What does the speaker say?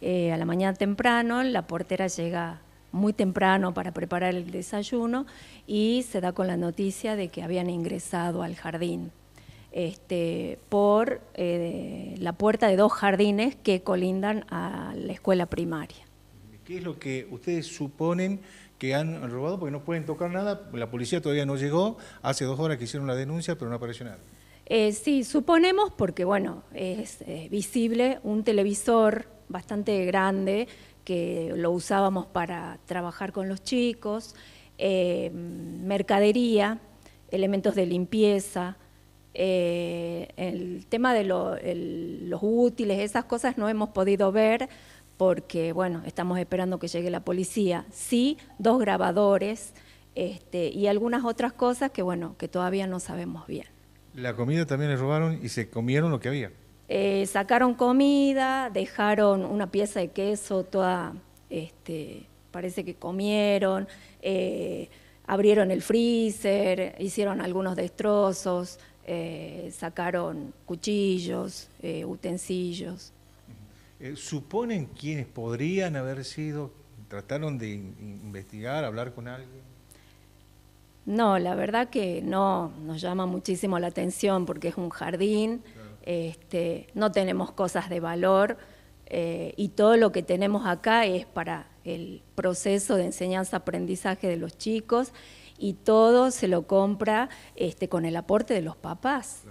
Eh, a la mañana temprano, la portera llega muy temprano para preparar el desayuno y se da con la noticia de que habían ingresado al jardín este, por eh, la puerta de dos jardines que colindan a la escuela primaria. ¿Qué es lo que ustedes suponen que han robado? Porque no pueden tocar nada, la policía todavía no llegó, hace dos horas que hicieron la denuncia, pero no apareció nada. Eh, sí, suponemos porque, bueno, es visible un televisor bastante grande que lo usábamos para trabajar con los chicos, eh, mercadería, elementos de limpieza, eh, el tema de los útiles, esas cosas no hemos podido ver porque, bueno, estamos esperando que llegue la policía. Sí, dos grabadores este, y algunas otras cosas que, bueno, que todavía no sabemos bien. La comida también le robaron y se comieron lo que había. Eh, sacaron comida, dejaron una pieza de queso toda, este, parece que comieron, eh, abrieron el freezer, hicieron algunos destrozos, eh, sacaron cuchillos, utensilios. ¿Suponen quiénes podrían haber sido? ¿Trataron de investigar, hablar con alguien? No, la verdad que no, nos llama muchísimo la atención porque es un jardín este, no tenemos cosas de valor eh, y todo lo que tenemos acá es para el proceso de enseñanza-aprendizaje de los chicos y todo se lo compra este, con el aporte de los papás.